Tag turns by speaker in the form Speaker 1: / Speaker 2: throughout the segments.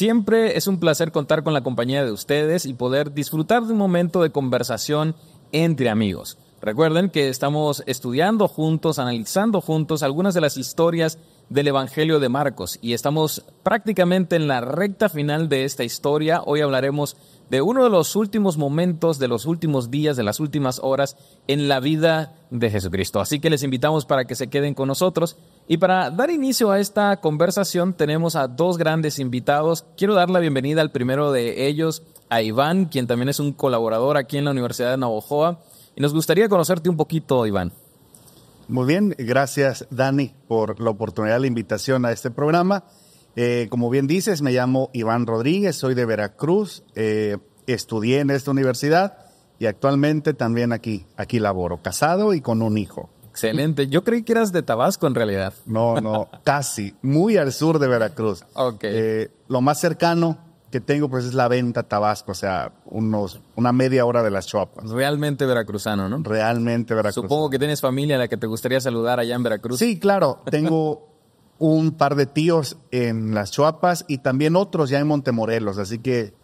Speaker 1: Siempre es un placer contar con la compañía de ustedes y poder disfrutar de un momento de conversación entre amigos. Recuerden que estamos estudiando juntos, analizando juntos algunas de las historias del Evangelio de Marcos y estamos prácticamente en la recta final de esta historia. Hoy hablaremos de uno de los últimos momentos, de los últimos días, de las últimas horas en la vida de Jesucristo. Así que les invitamos para que se queden con nosotros. Y para dar inicio a esta conversación tenemos a dos grandes invitados. Quiero dar la bienvenida al primero de ellos, a Iván, quien también es un colaborador aquí en la Universidad de Navojoa. Y nos
Speaker 2: gustaría conocerte un poquito, Iván. Muy bien, gracias Dani por la oportunidad, la invitación a este programa. Eh, como bien dices, me llamo Iván Rodríguez, soy de Veracruz, eh, estudié en esta universidad y actualmente también aquí, aquí laboro, casado y con un hijo. Excelente. Yo creí que eras de Tabasco en realidad. No, no, casi, muy al sur de Veracruz. Ok. Eh, lo más cercano que tengo pues es la venta Tabasco, o sea, unos, una media hora de las chopas. Realmente
Speaker 1: veracruzano, ¿no?
Speaker 2: Realmente veracruzano.
Speaker 1: Supongo que tienes familia a la que te gustaría saludar allá en Veracruz.
Speaker 2: Sí, claro, tengo un par de tíos en las Chuapas y también otros ya en Montemorelos, así que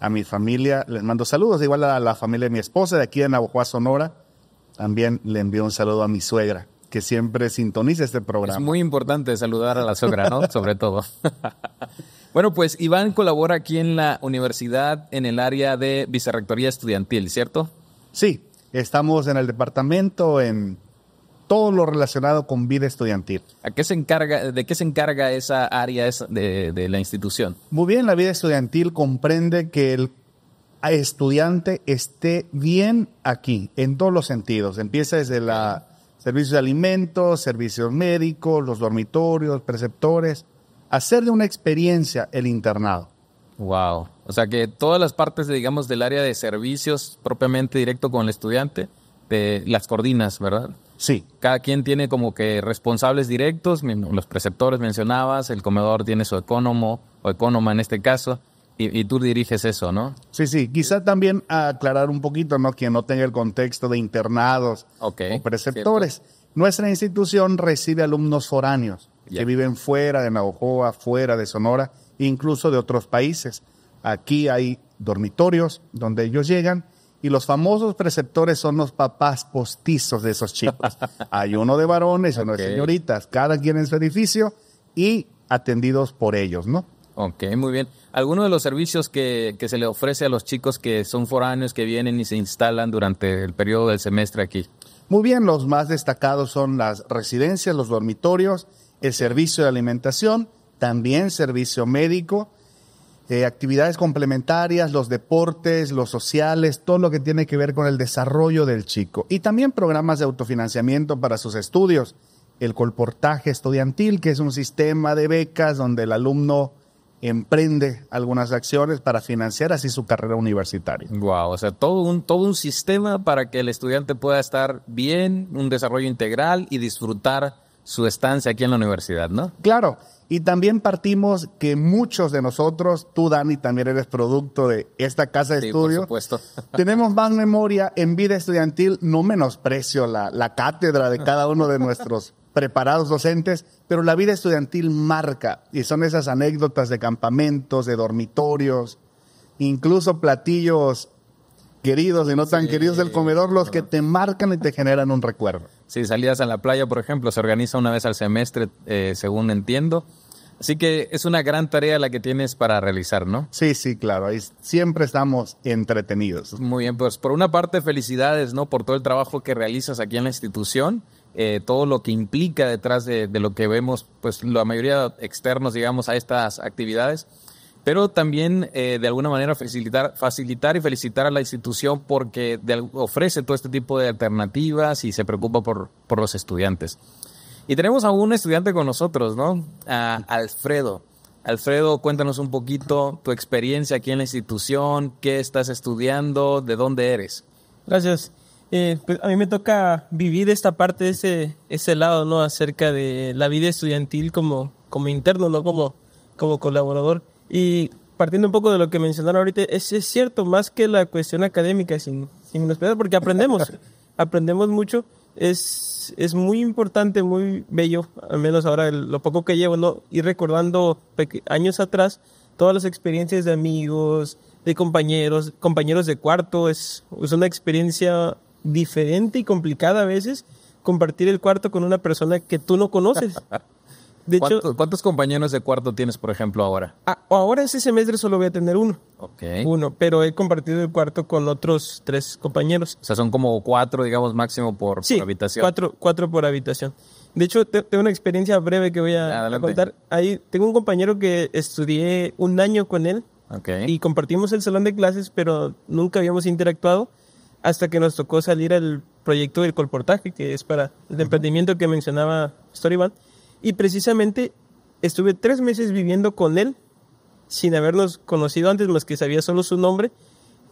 Speaker 2: a mi familia les mando saludos, igual a la familia de mi esposa de aquí de Navajoa, Sonora, también le envío un saludo a mi suegra que siempre sintoniza este programa. Es
Speaker 1: muy importante saludar a la suegra, ¿no? Sobre todo. Bueno, pues Iván colabora aquí en la universidad en el área de vicerrectoría estudiantil, ¿cierto?
Speaker 2: Sí, estamos en el departamento en todo lo relacionado con vida estudiantil. ¿A qué se
Speaker 1: encarga, ¿De qué se encarga esa área de, la institución?
Speaker 2: Muy bien, la vida estudiantil comprende que el estudiante esté bien aquí, en todos los sentidos. Empieza desde la servicios de alimentos, servicios médicos, los dormitorios, preceptores, hacer de una experiencia el internado. Wow.
Speaker 1: O sea que todas las partes, digamos, del área de servicios propiamente directo con el estudiante, te las coordinas, ¿verdad? Sí. Cada quien tiene como que responsables directos, los preceptores mencionabas, el comedor tiene su ecónomo o ecónoma en este caso, y, tú diriges eso, ¿no?
Speaker 2: Sí, sí. Quizá también aclarar un poquito, ¿no? Quien no tenga el contexto de internados o preceptores. Nuestra institución recibe alumnos foráneos que viven fuera de Navajoa, fuera de Sonora, incluso de otros países. Aquí hay dormitorios donde ellos llegan y los famosos preceptores son los papás postizos de esos chicos. Hay uno de varones, uno de señoritas, cada quien en su edificio y atendidos por ellos, ¿no? Ok,
Speaker 1: muy bien. ¿Alguno de los servicios que, que se le ofrece a los chicos que son foráneos, que vienen y se instalan durante el periodo del semestre aquí?
Speaker 2: Muy bien, los más destacados son las residencias, los dormitorios el servicio de alimentación, también servicio médico, eh, actividades complementarias, los deportes, los sociales, todo lo que tiene que ver con el desarrollo del chico. Y también programas de autofinanciamiento para sus estudios, el colportaje estudiantil, que es un sistema de becas donde el alumno emprende algunas acciones para financiar así su carrera universitaria. Wow,
Speaker 1: o sea, todo un, todo un sistema para que el estudiante pueda estar bien, un desarrollo integral y disfrutar su estancia aquí en la universidad,
Speaker 2: ¿no? Claro, y también partimos que muchos de nosotros, tú Dani, también eres producto de esta casa de sí, estudio. Por supuesto. Tenemos más memoria en vida estudiantil, no menosprecio la, la cátedra de cada uno de nuestros preparados docentes, pero la vida estudiantil marca y son esas anécdotas de campamentos, de dormitorios, incluso platillos queridos y no tan queridos del comedor los que te marcan y te generan un recuerdo.
Speaker 1: Sí, salidas a la playa, por ejemplo, se organiza una vez al semestre, eh, según entiendo. Así que es una gran tarea la que tienes para realizar, ¿no? Sí, sí, claro.
Speaker 2: siempre estamos entretenidos.
Speaker 1: Muy bien, pues por una parte felicidades, ¿no? Por todo el trabajo que realizas aquí en la institución, eh, todo lo que implica detrás de, de, lo que vemos, pues la mayoría externos, digamos, a estas actividades pero también eh, de alguna manera facilitar, facilitar y felicitar a la institución porque ofrece todo este tipo de alternativas y se preocupa por, por los estudiantes. Y tenemos a un estudiante con nosotros, ¿no? A Alfredo. Alfredo, cuéntanos un poquito tu experiencia aquí en la institución, qué estás estudiando, de dónde eres.
Speaker 3: Gracias. Eh, pues a mí me toca vivir esta parte, ese, ese lado, ¿no? Acerca de la vida estudiantil como, como interno, ¿no? Como, como colaborador. Y partiendo un poco de lo que mencionaron ahorita, es, cierto, más que la cuestión académica, sin, sin menospreciar, porque aprendemos, aprendemos mucho. Es, es muy importante, muy bello, al menos ahora lo poco que llevo, ¿no? ir recordando años atrás todas las experiencias de amigos, de compañeros, compañeros de cuarto, es, es una experiencia diferente y complicada a veces compartir el cuarto con una persona que tú no conoces.
Speaker 1: De hecho, ¿Cuántos compañeros de cuarto tienes, por ejemplo, ahora?
Speaker 3: Ah, ahora ese semestre solo voy a tener uno. Ok. Uno, pero he compartido el cuarto con otros tres compañeros. O sea, son como cuatro, digamos, máximo por, sí, habitación. Cuatro, cuatro por habitación. De hecho, tengo una experiencia breve que voy a, contar. Ahí tengo un compañero que estudié un año con él y compartimos el salón de clases, pero nunca habíamos interactuado hasta que nos tocó salir al proyecto del colportaje, que es para el emprendimiento que mencionaba Storyban. Y precisamente estuve tres meses viviendo con él sin habernos conocido antes, más que sabía solo su nombre.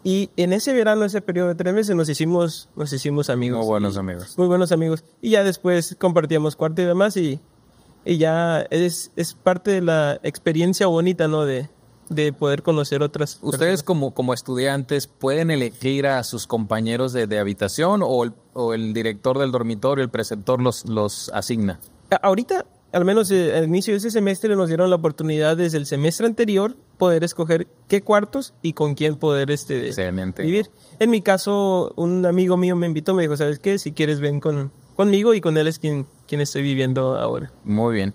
Speaker 3: Y en ese verano, ese periodo de tres meses, nos hicimos, nos hicimos amigos. Muy buenos amigos. Muy buenos amigos. Y ya después compartíamos cuarto y demás y, y ya es, es parte de la experiencia bonita, ¿no? De, de poder conocer otras.
Speaker 1: ¿Ustedes como, como estudiantes pueden elegir a sus compañeros de, de habitación o el, o el, director del dormitorio, el preceptor los, los asigna?
Speaker 3: Ahorita al menos eh, al inicio de ese semestre nos dieron la oportunidad desde el semestre anterior poder escoger qué cuartos y con quién poder este, vivir. En mi caso, un amigo mío me invitó, me dijo, ¿sabes qué? Si quieres ven con, conmigo y con él es quien, quien estoy viviendo ahora.
Speaker 1: Muy bien.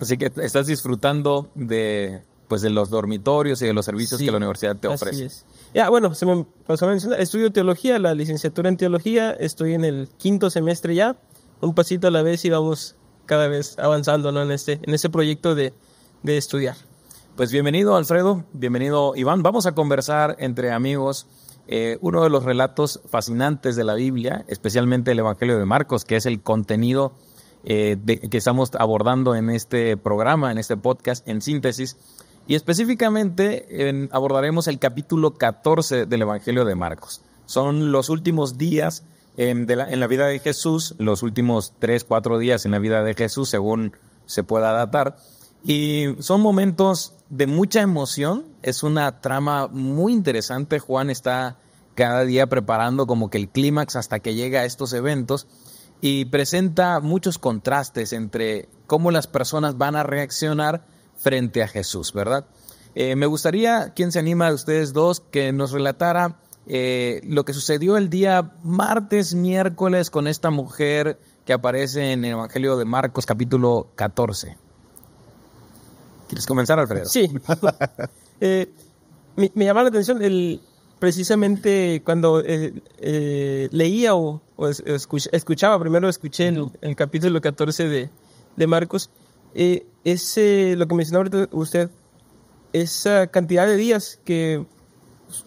Speaker 1: Así que estás disfrutando de, pues, de los dormitorios y de los servicios que la universidad te ofrece. Así es.
Speaker 3: Ya, bueno, se me pasó a mencionar, estudio teología, la licenciatura en teología, estoy en el quinto semestre ya, un pasito a la vez y vamos cada vez avanzando en, este, en este proyecto de, estudiar. Pues bienvenido Alfredo, bienvenido Iván. Vamos
Speaker 1: a conversar entre amigos eh, uno de los relatos fascinantes de la Biblia, especialmente el Evangelio de Marcos, que es el contenido eh, que estamos abordando en este programa, en este podcast, en síntesis. Y específicamente abordaremos el capítulo 14 del Evangelio de Marcos. Son los últimos días en, la, vida de Jesús, los últimos tres, cuatro días en la vida de Jesús, según se pueda datar. Y son momentos de mucha emoción. Es una trama muy interesante. Juan está cada día preparando como que el clímax hasta que llega a estos eventos y presenta muchos contrastes entre cómo las personas van a reaccionar frente a Jesús, ¿verdad? Eh, me gustaría, ¿quién se anima de ustedes dos, que nos relatara eh, lo que sucedió el día martes, miércoles con esta mujer que aparece en el Evangelio de Marcos capítulo 14. ¿Quieres comenzar, Alfredo? Sí.
Speaker 3: Eh, me, me, llama la atención el, precisamente cuando eh, leía o, escuchaba, primero escuché el, el capítulo 14 de, Marcos, ese, lo que mencionó usted, esa cantidad de días que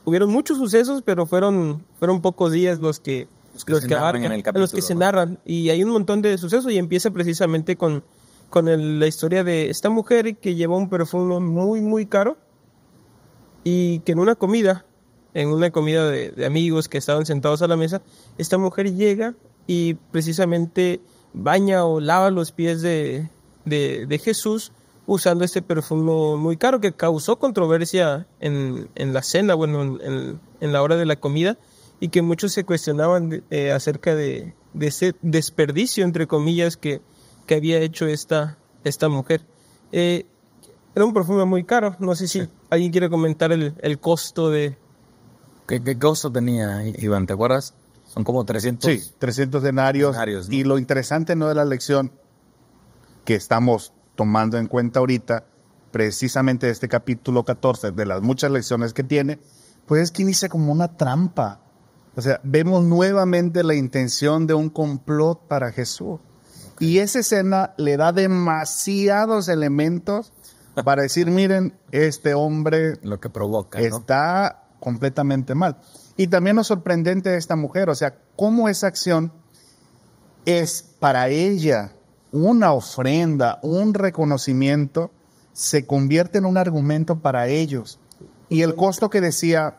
Speaker 3: hubieron muchos sucesos, pero fueron, fueron pocos días los que, se narran. Y hay un montón de sucesos y empieza precisamente con, con la historia de esta mujer que llevó un perfume muy, muy caro y que en una comida, en una comida de, amigos que estaban sentados a la mesa, esta mujer llega y precisamente baña o lava los pies de, de, de Jesús usando este perfume muy caro que causó controversia en, en la cena, bueno, en, en, la hora de la comida, y que muchos se cuestionaban eh, acerca de, de, ese desperdicio, entre comillas, que, que había hecho esta, esta mujer. Eh, era un perfume muy caro, no sé si alguien quiere comentar el, el costo de... ¿Qué, costo tenía, Iván? ¿Te acuerdas? Son como 300... Sí,
Speaker 2: 300 denarios. Y lo interesante no de la lección, que estamos tomando en cuenta ahorita precisamente este capítulo 14, de las muchas lecciones que tiene, pues es que inicia como una trampa. O sea, vemos nuevamente la intención de un complot para Jesús. Y esa escena le da demasiados elementos para decir, miren, este hombre lo que provoca está completamente mal. Y también lo sorprendente de esta mujer, o sea, cómo esa acción es para ella una ofrenda, un reconocimiento, se convierte en un argumento para ellos. Y el costo que decía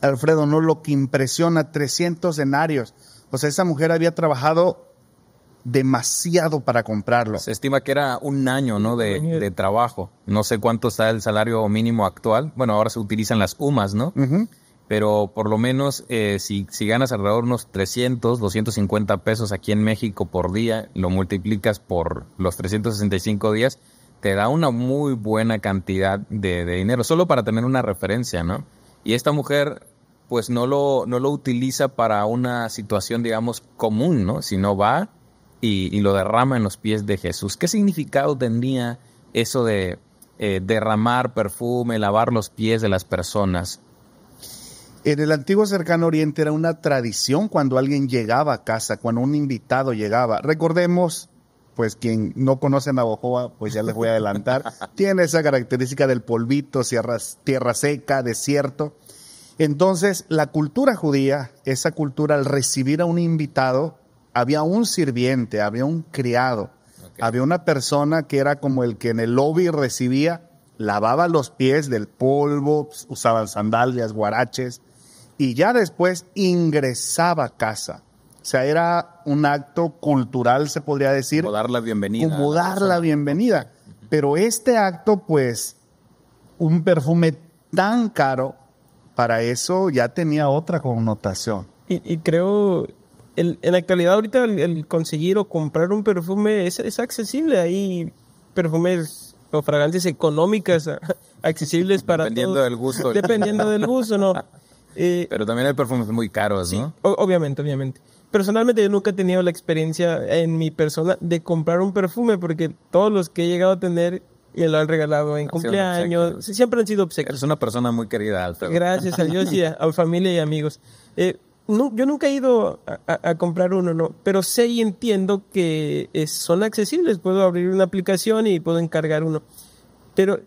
Speaker 2: Alfredo, no lo que impresiona, 300 denarios. O sea, esa mujer había trabajado demasiado para comprarlo.
Speaker 1: Se estima que era un año ¿no? de, trabajo. No sé cuánto está el salario mínimo actual. Bueno, ahora se utilizan las UMAS, ¿no? pero por lo menos eh, si, ganas alrededor unos 300, 250 pesos aquí en México por día, lo multiplicas por los 365 días, te da una muy buena cantidad de, dinero, solo para tener una referencia, ¿no? Y esta mujer pues no lo, no lo utiliza para una situación, digamos, común, ¿no? Sino va y, lo derrama en los pies de Jesús. ¿Qué significado tendría eso de eh, derramar perfume, lavar los pies de las personas?
Speaker 2: En el antiguo cercano oriente era una tradición cuando alguien llegaba a casa, cuando un invitado llegaba. Recordemos, pues quien no conoce a Navajoa, pues ya les voy a adelantar, tiene esa característica del polvito, tierra, tierra seca, desierto. Entonces, la cultura judía, esa cultura al recibir a un invitado, había un sirviente, había un criado, había una persona que era como el que en el lobby recibía, lavaba los pies del polvo, usaban sandalias, guaraches, y ya después ingresaba a casa. O sea, era un acto cultural, se podría decir. Como dar la bienvenida. Como dar la, bienvenida. Pero este acto, pues, un perfume tan caro, para eso ya tenía otra connotación.
Speaker 3: Y, creo, en, la actualidad ahorita el, conseguir o comprar un perfume es, accesible. Hay perfumes o fragancias económicas accesibles para Dependiendo del gusto. Dependiendo del gusto, ¿no? Eh, pero también hay perfumes muy caros, sí, Obviamente, obviamente. Personalmente yo nunca he tenido la experiencia en mi persona de comprar un perfume porque todos los que he llegado a tener me lo han regalado en cumpleaños. Siempre han sido obsequios. Eres una persona muy querida, Alfredo. Gracias a Dios y a, familia y amigos. Eh, yo nunca he ido a, comprar uno, no, pero sé y entiendo que eh, son accesibles. Puedo abrir una aplicación y puedo encargar uno. Pero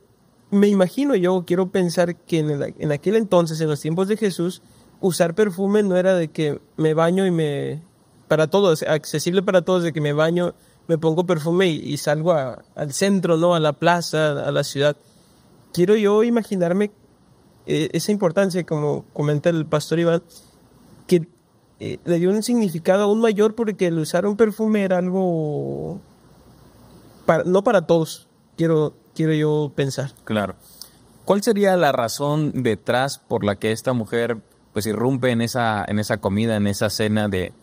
Speaker 3: me imagino yo, quiero pensar que en, aquel entonces, en los tiempos de Jesús, usar perfume no era de que me baño y me... Para todos, accesible para todos, de que me baño, me pongo perfume y, salgo al centro, ¿no? A la plaza, a la ciudad. Quiero yo imaginarme eh, esa importancia, como comenta el pastor Iván, que eh, le dio un significado aún mayor porque el usar un perfume era algo... no para todos, quiero quiero yo pensar.
Speaker 1: Claro. ¿Cuál sería la razón detrás por la que esta mujer pues irrumpe en esa, en esa comida, en esa cena de,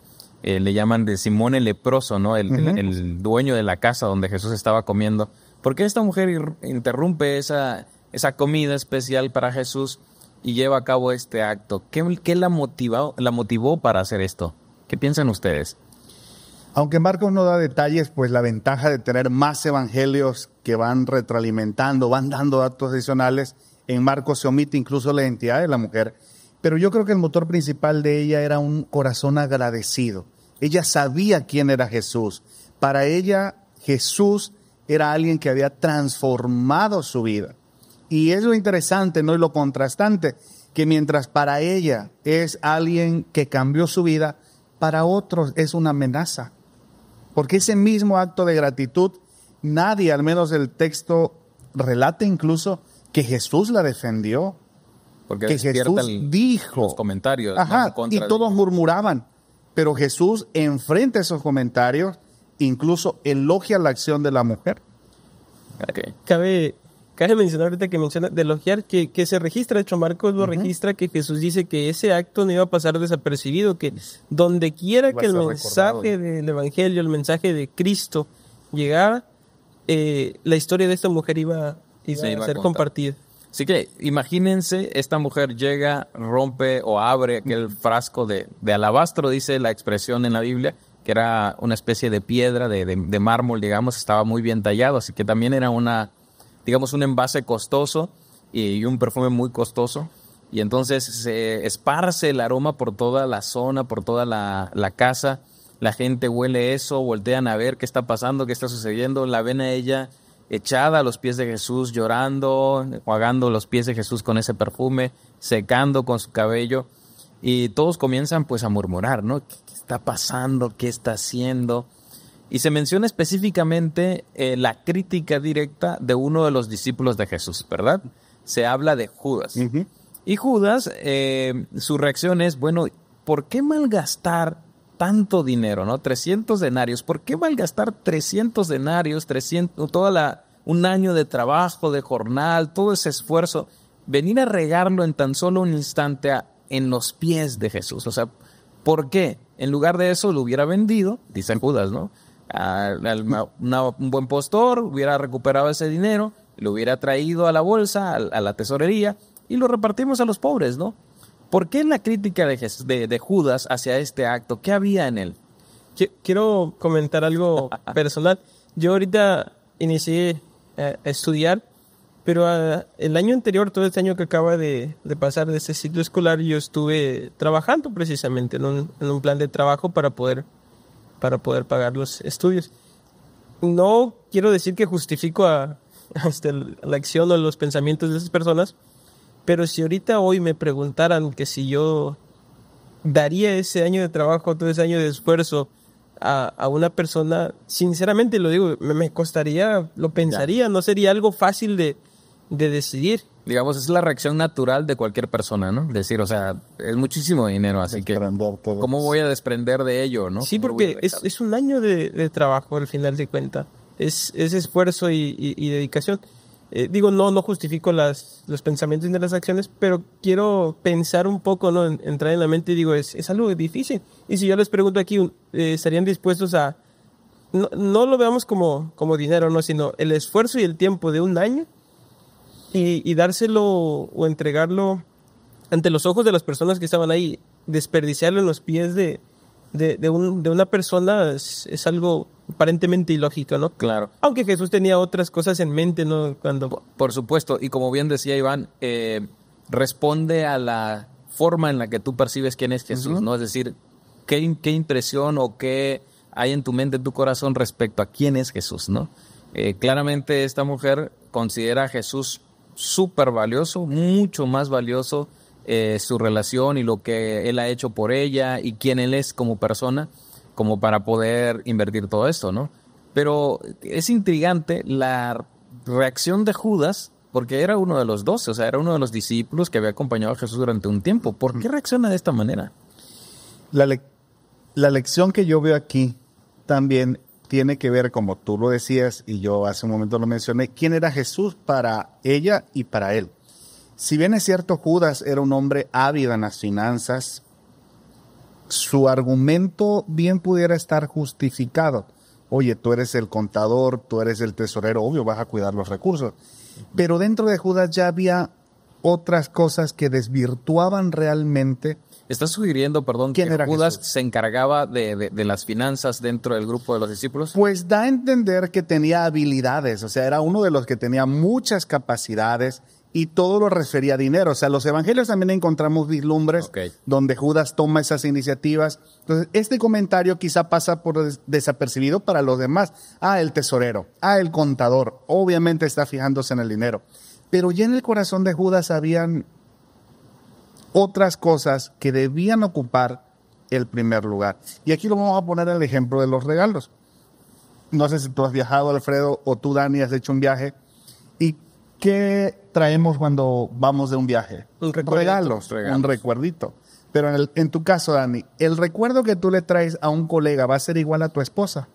Speaker 1: eh, le llaman de Simón el leproso, ¿no? El, dueño de la casa donde Jesús estaba comiendo. ¿Por qué esta mujer interrumpe esa, esa comida especial para Jesús y lleva a cabo este acto? ¿Qué, qué la, motivó, la motivó para hacer esto? ¿Qué piensan ustedes?
Speaker 2: Aunque Marcos no da detalles, pues la ventaja de tener más evangelios que van retroalimentando, van dando datos adicionales, en Marcos se omite incluso la identidad de la mujer. Pero yo creo que el motor principal de ella era un corazón agradecido. Ella sabía quién era Jesús. Para ella, Jesús era alguien que había transformado su vida. Y es lo interesante, ¿no? es lo contrastante, que mientras para ella es alguien que cambió su vida, para otros es una amenaza porque ese mismo acto de gratitud, nadie, al menos el texto relata incluso que Jesús la defendió.
Speaker 1: Porque que Jesús dijo. comentarios. y todos
Speaker 2: murmuraban. Pero Jesús enfrenta esos comentarios, incluso elogia la acción de la mujer.
Speaker 3: Okay. Cabe Cabe mencionar ahorita que menciona de elogiar que, se registra, de hecho Marcos lo registra, que Jesús dice que ese acto no iba a pasar desapercibido, que donde quiera que el mensaje del Evangelio, el mensaje de Cristo llegara, eh, la historia de esta mujer iba, a ser compartida. Así que imagínense, esta
Speaker 1: mujer llega, rompe o abre aquel frasco de, alabastro, dice la expresión en la Biblia, que era una especie de piedra, de mármol, digamos, estaba muy bien tallado, así que también era una digamos, un envase costoso y un perfume muy costoso. Y entonces se esparce el aroma por toda la zona, por toda la, casa. La gente huele eso, voltean a ver qué está pasando, qué está sucediendo. La ven a ella echada a los pies de Jesús, llorando, jugando los pies de Jesús con ese perfume, secando con su cabello. Y todos comienzan pues a murmurar, ¿no? qué está pasando? ¿Qué está haciendo? Y se menciona específicamente eh, la crítica directa de uno de los discípulos de Jesús, ¿verdad? Se habla de Judas. Y Judas, eh, su reacción es, bueno, ¿por qué malgastar tanto dinero, no? 300 denarios. ¿Por qué malgastar 300 denarios, 300, toda la, un año de trabajo, de jornal, todo ese esfuerzo? Venir a regarlo en tan solo un instante en los pies de Jesús. O sea, ¿por qué? En lugar de eso lo hubiera vendido, dicen Judas, ¿no? a, un buen postor, hubiera recuperado ese dinero, lo hubiera traído a la bolsa, a, la tesorería, y lo repartimos a los pobres, ¿no? ¿Por qué la crítica de, Judas hacia este acto? ¿Qué había en él?
Speaker 3: Quiero comentar algo personal. Yo ahorita inicié eh, a estudiar, pero ah, el año anterior, todo este año que acaba de, pasar de ese ciclo escolar, yo estuve trabajando precisamente en un plan de trabajo para poder para poder pagar los estudios. No quiero decir que justifico a, este, la acción o los pensamientos de esas personas, pero si ahorita hoy me preguntaran que si yo daría ese año de trabajo, todo ese año de esfuerzo a, una persona, sinceramente lo digo, me, costaría, lo pensaría, no sería algo fácil de, de decidir digamos, es la reacción natural de cualquier
Speaker 1: persona, ¿no? Decir, o sea, es muchísimo dinero, así que... ¿Cómo voy a desprender de ello, no? Sí, porque
Speaker 3: es, es, un año de, trabajo al final de cuentas. Es, es esfuerzo y, dedicación. Eh, digo, no, no justifico las, los pensamientos ni las acciones, pero quiero pensar un poco, ¿no? Entrar en la mente y digo, es, es algo difícil. Y si yo les pregunto aquí, eh, ¿estarían dispuestos a... No, no, lo veamos como, como dinero, ¿no? Sino el esfuerzo y el tiempo de un año y, dárselo o entregarlo ante los ojos de las personas que estaban ahí, desperdiciarlo en los pies de, de, de, una persona es, algo aparentemente ilógico, ¿no? Claro. Aunque Jesús tenía otras cosas en mente, ¿no? Cuando... Por, supuesto, y como bien decía Iván, eh, responde
Speaker 1: a la forma en la que tú percibes quién es Jesús, ¿no? Es decir, ¿qué, ¿qué, impresión o qué hay en tu mente, en tu corazón respecto a quién es Jesús, ¿no? Eh, claramente esta mujer considera a Jesús súper valioso, mucho más valioso eh, su relación y lo que él ha hecho por ella y quién él es como persona, como para poder invertir todo esto, ¿no? Pero es intrigante la reacción de Judas, porque era uno de los doce, o sea, era uno de los discípulos que había acompañado a
Speaker 2: Jesús durante un tiempo. ¿Por qué reacciona de esta manera? La, la lección que yo veo aquí también tiene que ver, como tú lo decías y yo hace un momento lo mencioné, quién era Jesús para ella y para él. Si bien es cierto, Judas era un hombre ávido en las finanzas, su argumento bien pudiera estar justificado. Oye, tú eres el contador, tú eres el tesorero, obvio, vas a cuidar los recursos. Pero dentro de Judas ya había otras cosas que desvirtuaban realmente
Speaker 1: ¿Estás sugiriendo, perdón, que Judas se encargaba de, las finanzas dentro del grupo de los discípulos.
Speaker 2: Pues da a entender que tenía habilidades, o sea, era uno de los que tenía muchas capacidades y todo lo refería a dinero. O sea, los evangelios también encontramos vislumbres donde Judas toma esas iniciativas. Entonces, este comentario quizá pasa por desapercibido para los demás. Ah, el tesorero, ah, el contador, obviamente está fijándose en el dinero. Pero ya en el corazón de Judas habían otras cosas que debían ocupar el primer lugar. Y aquí lo vamos a poner el ejemplo de los regalos. No sé si tú has viajado, Alfredo, o tú, Dani, has hecho un viaje. ¿Y qué traemos cuando vamos de un viaje?
Speaker 3: Un regalos, un
Speaker 2: recuerdito. Pero en tu caso, Dani, ¿el recuerdo que tú le traes a un colega va a ser igual a tu esposa?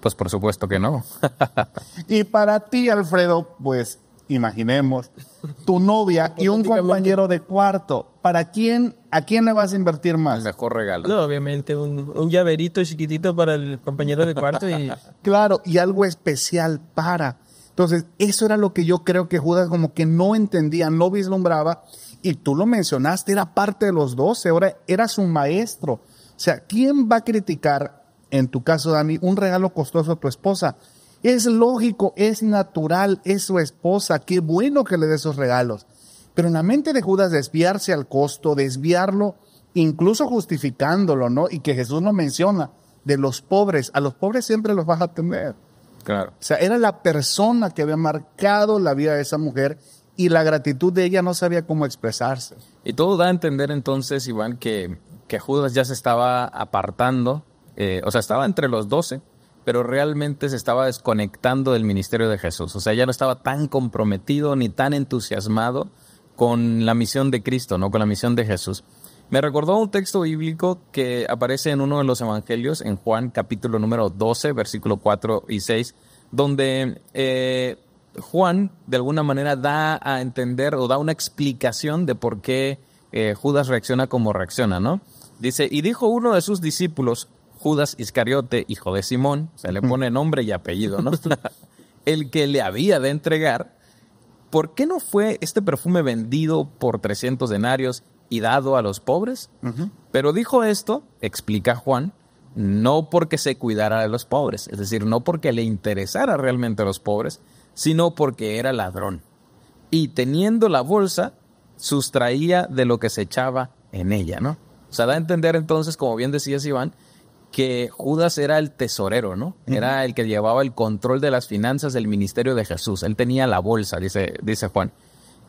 Speaker 1: Pues por supuesto que no.
Speaker 2: y para ti, Alfredo, pues imaginemos, tu novia y un compañero de cuarto, ¿para quién, a quién
Speaker 3: le vas a invertir más? El mejor regalo. No, obviamente, un, llaverito chiquitito para el compañero de cuarto
Speaker 2: claro, y algo especial para... Entonces, eso era lo que yo creo que Judas como que no entendía, no vislumbraba, y tú lo mencionaste, era parte de los doce, ahora eras un maestro. O sea, ¿quién va a criticar, en tu caso, Dani, un regalo costoso a tu esposa? Es lógico, es natural, es su esposa, qué bueno que le dé esos regalos. Pero en la mente de Judas desviarse al costo, desviarlo, incluso justificándolo, ¿no? Y que Jesús no menciona, de los pobres, a los pobres siempre los vas a tener. Claro. O sea, era la persona que había marcado la vida de esa mujer y la gratitud de ella no sabía cómo expresarse.
Speaker 1: Y todo da a entender entonces, Iván, que, que Judas ya se estaba apartando, eh, o sea, estaba entre los doce, pero realmente se estaba desconectando del ministerio de Jesús. O sea, ya no estaba tan comprometido ni tan entusiasmado con la misión de Cristo, no con la misión de Jesús. Me recordó un texto bíblico que aparece en uno de los evangelios, en Juan capítulo número 12, versículo 4 y 6, donde eh, Juan de alguna manera da a entender o da una explicación de por qué eh, Judas reacciona como reacciona, ¿no? Dice, y dijo uno de sus discípulos, Judas Iscariote, hijo de Simón, se le pone nombre y apellido, ¿no? el que le había de entregar, ¿por qué no fue este perfume vendido por 300 denarios y dado a los pobres? Pero dijo esto, explica Juan, no porque se cuidara de los pobres, es decir, no porque le interesara realmente a los pobres, sino porque era ladrón. Y teniendo la bolsa, sustraía de lo que se echaba en ella, ¿no? O sea, da a entender entonces, como bien decía Iván, que Judas era el tesorero, ¿no? Era el que llevaba el control de las finanzas del ministerio de Jesús. Él tenía la bolsa, dice, dice Juan.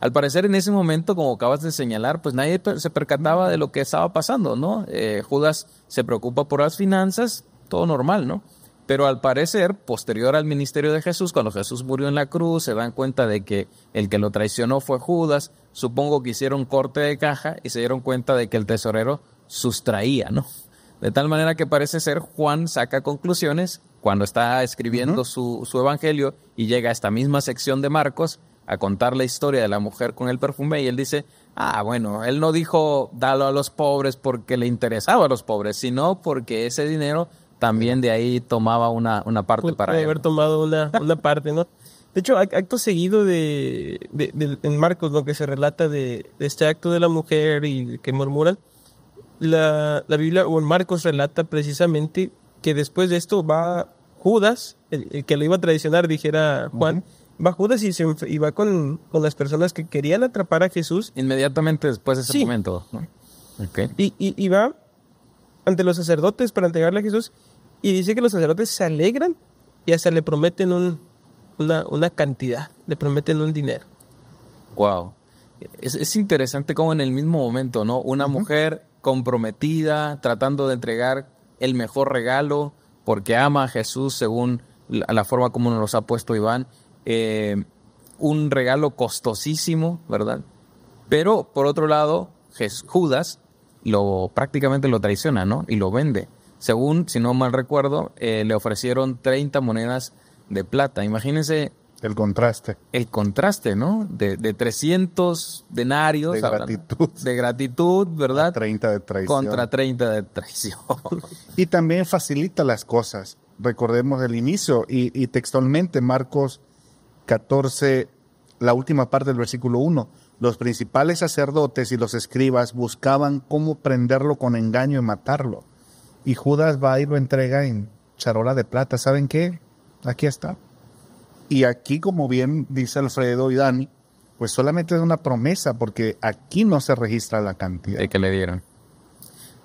Speaker 1: Al parecer en ese momento, como acabas de señalar, pues nadie se percataba de lo que estaba pasando, ¿no? Eh, Judas se preocupa por las finanzas, todo normal, ¿no? Pero al parecer, posterior al ministerio de Jesús, cuando Jesús murió en la cruz, se dan cuenta de que el que lo traicionó fue Judas. Supongo que hicieron corte de caja y se dieron cuenta de que el tesorero sustraía, ¿no? De tal manera que parece ser Juan saca conclusiones cuando está escribiendo su, evangelio y llega a esta misma sección de Marcos a contar la historia de la mujer con el perfume y él dice, ah, bueno, él no dijo dalo a los pobres porque le interesaba a los pobres, sino porque ese dinero también de ahí tomaba una, una parte para él.
Speaker 3: haber tomado una, parte, ¿no? De hecho, acto seguido de, en Marcos, lo que se relata de, de, este acto de la mujer y que murmuran, la, Biblia o Marcos relata precisamente que después de esto va Judas, el, que lo iba a traicionar, dijera Juan, va Judas y, se, y va con, las personas que querían atrapar a Jesús. Inmediatamente después de ese momento. Y, y, va ante los sacerdotes para entregarle a Jesús y dice que los sacerdotes se alegran y hasta le prometen una, cantidad, le prometen un dinero. Wow. Es, interesante como en el mismo
Speaker 1: momento, ¿no? Una mujer comprometida, tratando de entregar el mejor regalo, porque ama a Jesús según la forma como nos los ha puesto Iván. Eh, un regalo costosísimo, ¿verdad? Pero por otro lado, Judas lo, prácticamente lo traiciona, ¿no? Y lo vende. Según, si no mal recuerdo, eh, le ofrecieron 30 monedas de plata. Imagínense el contraste. El contraste, ¿no? De, de 300 denarios. De gratitud. De gratitud, ¿verdad? 30 de traición. Contra 30 de traición.
Speaker 2: y también facilita las cosas. Recordemos el inicio y, y textualmente Marcos 14, la última parte del versículo 1. Los principales sacerdotes y los escribas buscaban cómo prenderlo con engaño y matarlo. Y Judas va y lo entrega en charola de plata. ¿Saben qué? Aquí está. Y aquí, como bien dice Alfredo y Dani, pues solamente es una promesa porque aquí no se registra la cantidad.
Speaker 1: que le dieron.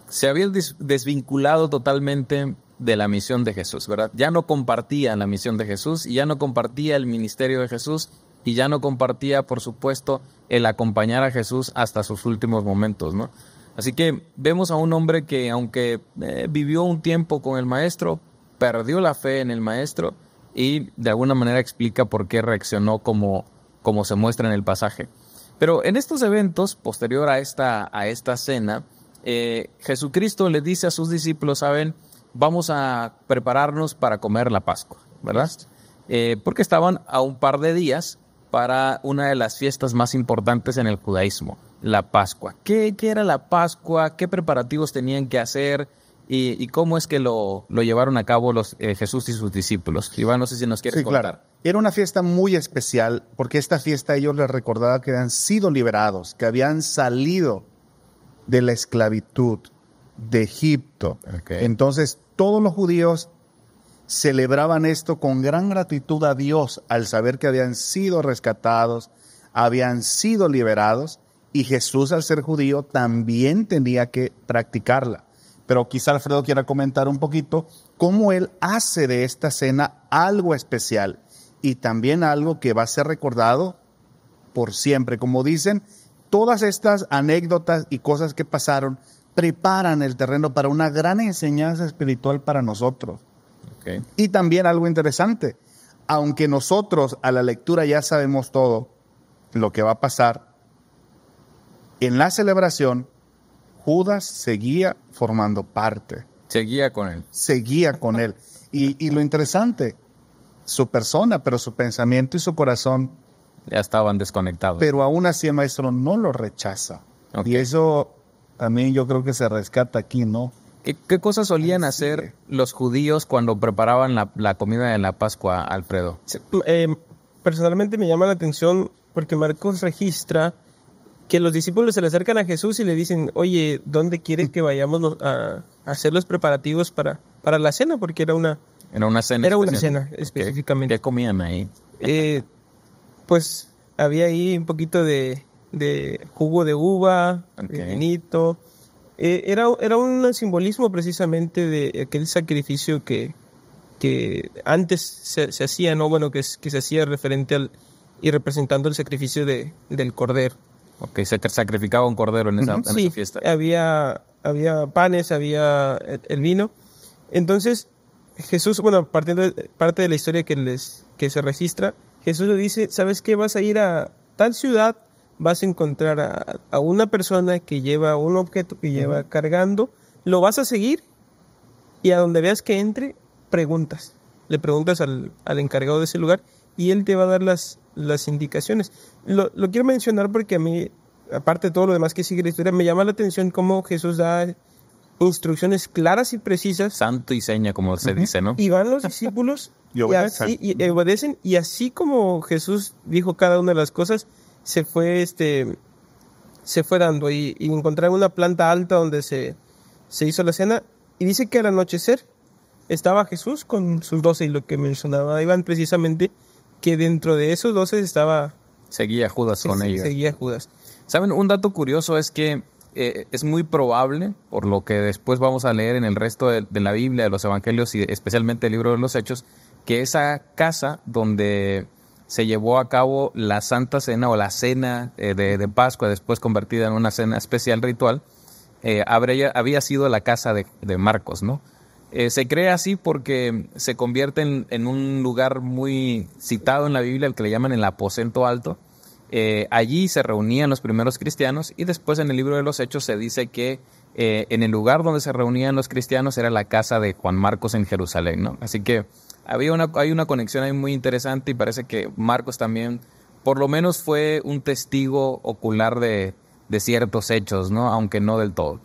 Speaker 1: Se había desvinculado
Speaker 2: totalmente
Speaker 1: de la misión de Jesús, ¿verdad? Ya no compartía la misión de Jesús y ya no compartía el ministerio de Jesús y ya no compartía, por supuesto, el acompañar a Jesús hasta sus últimos momentos, ¿no? Así que vemos a un hombre que, aunque eh, vivió un tiempo con el maestro, perdió la fe en el maestro y de alguna manera explica por qué reaccionó como, como se muestra en el pasaje. Pero en estos eventos, posterior a esta, a esta cena, eh, Jesucristo le dice a sus discípulos, saben, vamos a prepararnos para comer la Pascua, ¿verdad? Eh, porque estaban a un par de días para una de las fiestas más importantes en el judaísmo, la Pascua. ¿Qué, qué era la Pascua? ¿Qué preparativos tenían que hacer? y, cómo es que lo, llevaron a cabo los, eh, Jesús y sus discípulos. Iván, no sé si nos quiere contar.
Speaker 2: Era una fiesta muy especial porque esta fiesta ellos les recordaba que habían sido liberados, que habían salido de la esclavitud de Egipto. Entonces todos los judíos celebraban esto con gran gratitud a Dios al saber que habían sido rescatados, habían sido liberados y Jesús al ser judío también tenía que practicarla pero quizá Alfredo quiera comentar un poquito cómo él hace de esta cena algo especial y también algo que va a ser recordado por siempre. Como dicen, todas estas anécdotas y cosas que pasaron preparan el terreno para una gran enseñanza espiritual para nosotros. Y también algo interesante, aunque nosotros a la lectura ya sabemos todo lo que va a pasar, en la celebración Judas seguía formando parte.
Speaker 1: Seguía con él.
Speaker 2: Seguía con él. Y, lo interesante, su persona, pero su pensamiento y su corazón
Speaker 1: ya estaban desconectados. Pero
Speaker 2: aún así el maestro no lo rechaza. Y eso también yo creo que se rescata aquí, ¿no? ¿Qué, cosas solían hacer los
Speaker 1: judíos cuando preparaban la, comida de la Pascua, Alfredo? Eh,
Speaker 3: personalmente me llama la atención porque Marcos registra que los discípulos se le acercan a Jesús y le dicen, oye, ¿dónde quieres que vayamos a hacer los preparativos para, para la cena? Porque era una... Era una cena. Era una cena específicamente. ¿Qué, comían ahí? Eh, pues había ahí un poquito de, jugo de uva, okay. Eh, era, era un simbolismo precisamente de aquel sacrificio que, que antes se, hacía, ¿no? Bueno, que, que se hacía referente al y representando el sacrificio de, del cordero. Ok, se sacrificaba un cordero en esa, fiesta. Había, había panes, había el vino. Entonces, Jesús, bueno, partiendo de, parte de la historia que, les, que se registra, Jesús le dice, ¿sabes qué? Vas a ir a tal ciudad, vas a encontrar a, una persona que lleva un objeto que lleva cargando, lo vas a seguir y a donde veas que entre, preguntas. Le preguntas al, al encargado de ese lugar y él te va a dar las, las indicaciones. Lo, quiero mencionar porque a mí, aparte de todo lo demás que sigue la historia, me llama la atención cómo Jesús da instrucciones claras y precisas. Santo y seña, como se dice, ¿no? Y van los discípulos y, obedecen. Y, así, como Jesús dijo cada una de las cosas, se fue, este, se fue dando. Y, y encontraron una planta alta donde se, se hizo la cena. Y dice que al anochecer estaba Jesús con sus doce y lo que mencionaba Iván precisamente que dentro de esos doce estaba...
Speaker 1: Seguía Judas con ellos. Seguía
Speaker 3: Judas. Saben, un dato curioso es que
Speaker 1: eh, es muy probable, por lo que después vamos a leer en el resto de, la Biblia, de los Evangelios y especialmente el libro de los Hechos, que esa casa donde se llevó a cabo la Santa Cena o la Cena eh, de, Pascua, después convertida en una cena especial ritual, eh, habría, había sido la casa de Marcos, ¿no? Eh, se cree así porque se convierte en, un lugar muy citado en la Biblia, el que le llaman el aposento alto. Eh, allí se reunían los primeros cristianos y después en el libro de los Hechos se dice que eh, en el lugar donde se reunían los cristianos era la casa de Juan Marcos en Jerusalén, ¿no? Así que había una, hay una conexión ahí muy interesante y parece que Marcos también, por lo menos, fue un testigo ocular de, de ciertos hechos, ¿no? Aunque no del todo.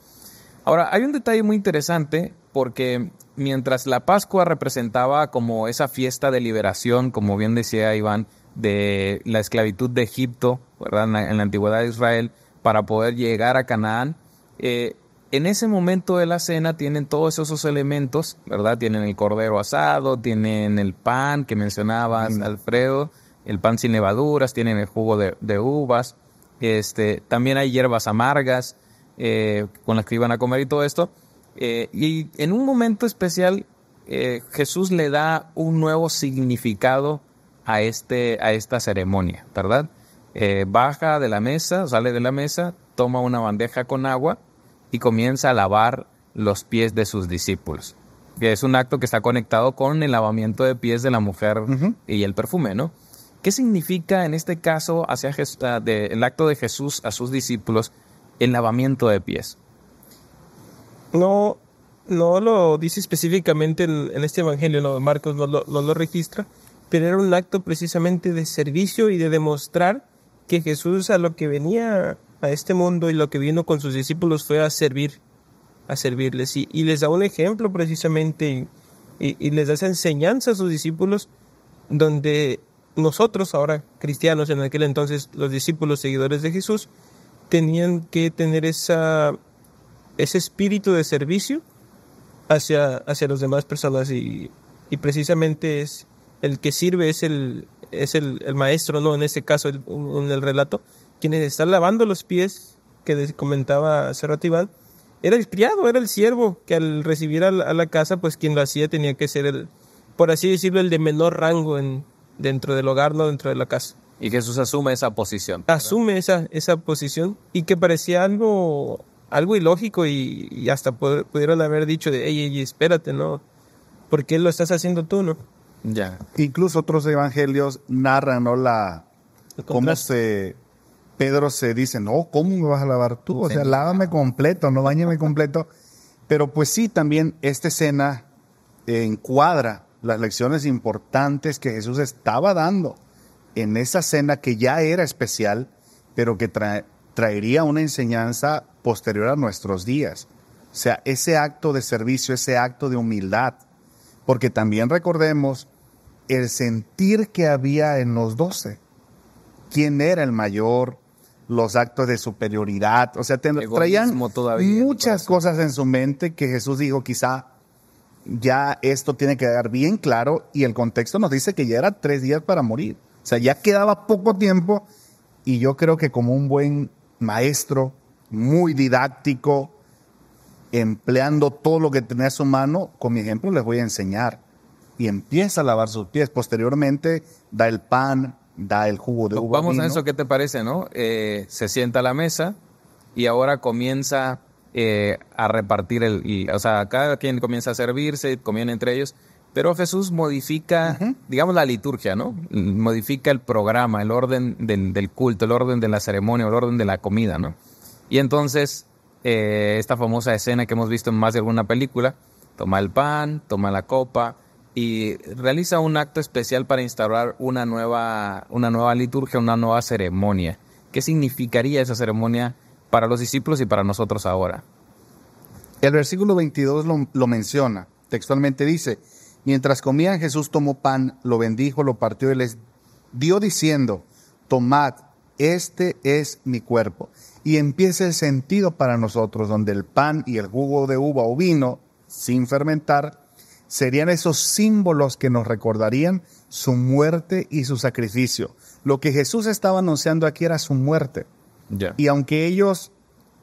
Speaker 1: Ahora, hay un detalle muy interesante porque mientras la Pascua representaba como esa fiesta de liberación, como bien decía Iván, de la esclavitud de Egipto, ¿verdad? En, la, antigüedad de Israel, para poder llegar a Canaán, eh, en ese momento de la cena tienen todos esos elementos, ¿verdad? Tienen el cordero asado, tienen el pan que mencionabas, Alfredo, el pan sin levaduras, tienen el jugo de, uvas, este, también hay hierbas amargas eh, con las que iban a comer y todo esto. Eh, y en un momento especial, eh, Jesús le da un nuevo significado a, este, a esta ceremonia, ¿verdad? Eh, baja de la mesa, sale de la mesa, toma una bandeja con agua y comienza a lavar los pies de sus discípulos, que es un acto que está conectado con el lavamiento de pies de la mujer y el perfume, ¿no? ¿Qué significa en este caso hacia ah, de, el acto de Jesús a sus discípulos el lavamiento de pies?
Speaker 3: no, no lo dice específicamente en, este Evangelio, Marcos no lo, registra, pero era un acto precisamente de servicio y de demostrar que Jesús a lo que venía a este mundo y lo que vino con sus discípulos fue a servir, a servirles. Y, les da un ejemplo precisamente y, y les da esa enseñanza a sus discípulos donde nosotros, ahora cristianos en aquel entonces, los discípulos seguidores de Jesús, tenían que tener esa ese espíritu de servicio hacia, hacia las demás personas y, precisamente es el que sirve es el, es el, maestro, ¿no? En este caso, en el relato, quienes están lavando los pies, que comentaba cerro era el criado, era el siervo, que al recibir a la, casa, pues quien lo hacía tenía que ser el, por así decirlo, el de menor rango dentro del hogar, no dentro de la casa. Y Jesús asume esa posición. Asume esa, esa posición y que parecía algo algo ilógico y, hasta pudiera pudieron haber dicho de, ella espérate, ¿no? ¿Por qué lo estás haciendo tú, no?
Speaker 2: Ya. Incluso otros evangelios narran, ¿no? La, cómo se, Pedro se dice, no, ¿cómo me vas a lavar tú? O sea, lávame completo, no bañame completo. Pero pues sí, también esta escena eh, encuadra las lecciones importantes que Jesús estaba dando en esa cena que ya era especial, pero que traería una enseñanza posterior a nuestros días. O sea, ese acto de servicio, ese acto de humildad, porque también recordemos el sentir que había en los doce, quién era el mayor, los actos de superioridad, o sea, traían muchas cosas en su mente que Jesús dijo, quizá ya esto tiene que quedar bien claro y el contexto nos dice que ya era tres días para morir, o sea, ya quedaba poco tiempo y yo creo que como un buen maestro, muy didáctico, empleando todo lo que tenía a su mano. Con mi ejemplo les voy a enseñar. Y empieza a lavar sus pies. Posteriormente da el pan, da el jugo de uva. Vamos a eso,
Speaker 1: ¿qué te parece, no? Eh, se sienta a la mesa y ahora comienza eh, a repartir el. Y, o sea, cada quien comienza a servirse, comienza entre ellos. Pero Jesús modifica, digamos, la liturgia, ¿no? Modifica el programa, el orden del, del, culto, el orden de la ceremonia, el orden de la comida, ¿no? Y entonces, eh, esta famosa escena que hemos visto en más de alguna película, toma el pan, toma la copa y realiza un acto especial para instaurar una nueva, una nueva liturgia, una nueva ceremonia. ¿Qué significaría esa ceremonia para los discípulos y para
Speaker 2: nosotros ahora? El versículo 22 lo, lo menciona, textualmente dice, mientras comían Jesús tomó pan, lo bendijo, lo partió y les dio diciendo, tomad, este es mi cuerpo. Y empieza el sentido para nosotros, donde el pan y el jugo de uva o vino, sin fermentar, serían esos símbolos que nos recordarían su muerte y su sacrificio. Lo que Jesús estaba anunciando aquí era su muerte. Y aunque ellos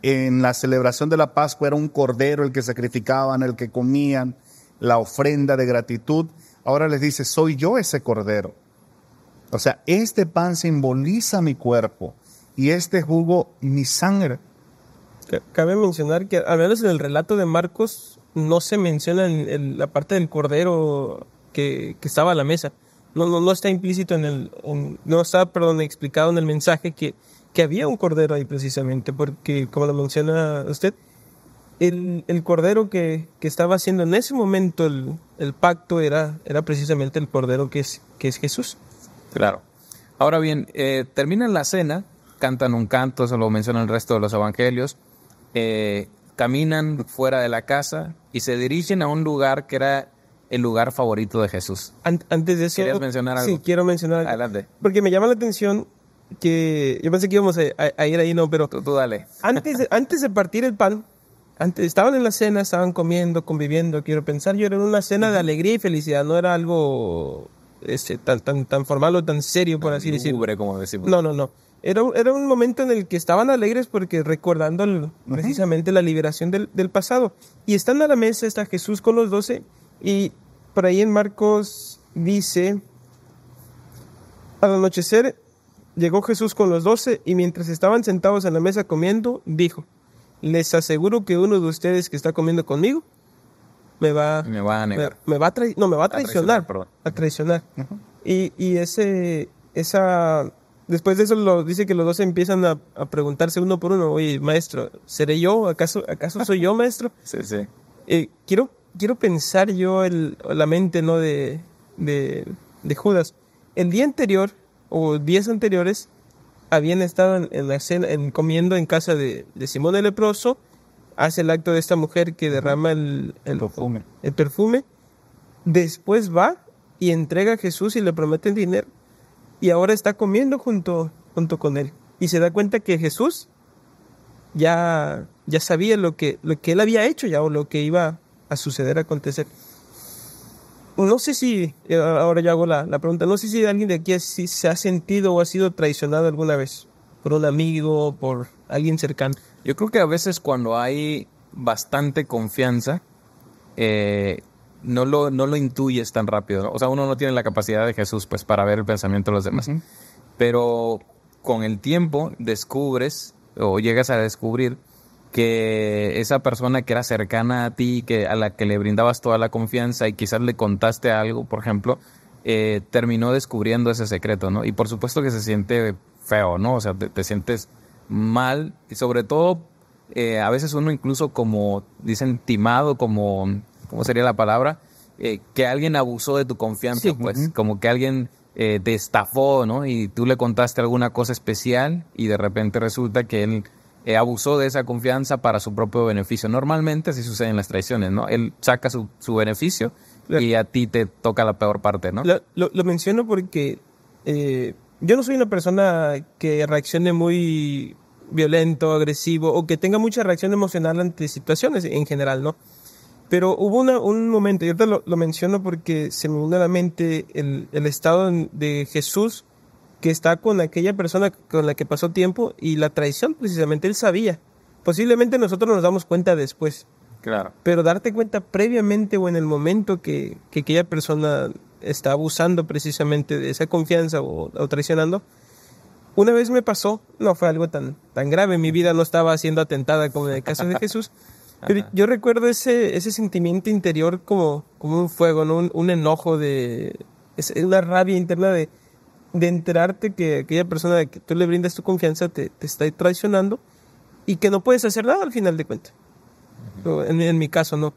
Speaker 2: en la celebración de la Pascua era un cordero el que sacrificaban, el que comían, la ofrenda de gratitud, ahora les dice, soy yo ese cordero o sea, este pan simboliza mi cuerpo y este jugo mi sangre.
Speaker 3: Cabe mencionar que, al menos en el relato de Marcos, no se menciona la parte del cordero que, estaba a la mesa. No, no, está implícito en el. no está, perdón, explicado en el mensaje que, había un cordero ahí precisamente, porque, como lo menciona usted, el, cordero que, estaba haciendo en ese momento el, el, pacto era, era precisamente el cordero que que es Jesús. Claro. Ahora
Speaker 1: bien, eh, terminan la cena, cantan un canto, eso lo menciona el resto de los evangelios, eh, caminan fuera de la casa y se dirigen a un lugar que era
Speaker 3: el lugar favorito de Jesús. antes de eso, ¿querías mencionar algo? Sí, quiero mencionar Porque me llama la atención que yo pensé que íbamos a, ir ahí, no, pero... Tú, dale. Antes de, antes de partir el pan, antes, estaban en la cena, estaban comiendo, conviviendo, quiero pensar, yo era una cena de alegría y felicidad, no era algo este, tan, tan, formal o tan serio, por así decirlo. No, no, no. Era, un momento en el que estaban alegres porque recordando precisamente la liberación del, del, pasado. Y estando a la mesa está Jesús con los doce y por ahí en Marcos dice, al anochecer llegó Jesús con los doce y mientras estaban sentados a la mesa comiendo, dijo, les aseguro que uno de ustedes que está comiendo conmigo me va, me va a Me, va no, me va a traicionar. A traicionar. y, y, ese, esa, después de eso lo, dice que los dos empiezan a, preguntarse uno por uno, oye, maestro, ¿seré yo? ¿Acaso, acaso soy yo, maestro? sí, sí. Eh, quiero, quiero pensar yo el, la mente, ¿no? De, de, de Judas. El día anterior, o días anteriores, habían estado en, la en, comiendo en casa de, de Simón el Leproso, hace el acto de esta mujer que derrama el, perfume. El perfume. Después va y entrega a Jesús y le promete el dinero. Y ahora está comiendo junto, junto con él. Y se da cuenta que Jesús ya, ya sabía lo que, lo que él había hecho ya o lo que iba a suceder, a acontecer. No sé si, eh, ahora yo hago la, la pregunta, no sé si alguien de aquí se ha sentido o ha sido traicionado alguna vez por un amigo, por alguien cercano. Yo creo que a veces
Speaker 1: cuando hay bastante confianza, eh, no, lo, no lo intuyes tan rápido. O sea, uno no tiene la capacidad de Jesús pues, para ver el pensamiento de los demás. Pero con el tiempo descubres o llegas a descubrir que esa persona que era cercana a ti, que a la que le brindabas toda la confianza y quizás le contaste algo, por ejemplo, eh, terminó descubriendo ese secreto, ¿no? Y por supuesto que se siente feo, ¿no? O sea, te, sientes mal y sobre todo eh, a veces uno incluso como dicen timado, como, ¿cómo sería la palabra? Eh, que alguien abusó de tu confianza, pues, como que alguien eh, te estafó, ¿no? Y tú le contaste alguna cosa especial y de repente resulta que él abusó de esa confianza para su propio beneficio. Normalmente así suceden las traiciones, ¿no? Él saca su, beneficio y a ti te toca la peor parte, ¿no?
Speaker 3: Lo, lo menciono porque yo no soy una persona que reaccione muy violento, agresivo o que tenga mucha reacción emocional ante situaciones en general, ¿no? Pero hubo un momento, y ahorita lo, lo, menciono porque se me vino a la mente el, estado de Jesús que está con aquella persona con la que pasó tiempo y la traición, precisamente él sabía. Posiblemente nosotros nos damos cuenta después. Claro. Pero darte cuenta previamente o en el momento que aquella persona está abusando precisamente de esa confianza o, o, traicionando. Una vez me pasó, no fue algo tan, tan grave, mi vida no estaba siendo atentada como en el caso de Jesús, pero yo recuerdo ese, ese sentimiento interior como, como un fuego, un, un enojo de... Es una rabia interna de, de enterarte que aquella persona de que tú le brindas tu confianza te, te está traicionando y que no puedes hacer nada al final de cuentas. En, en mi caso, ¿no?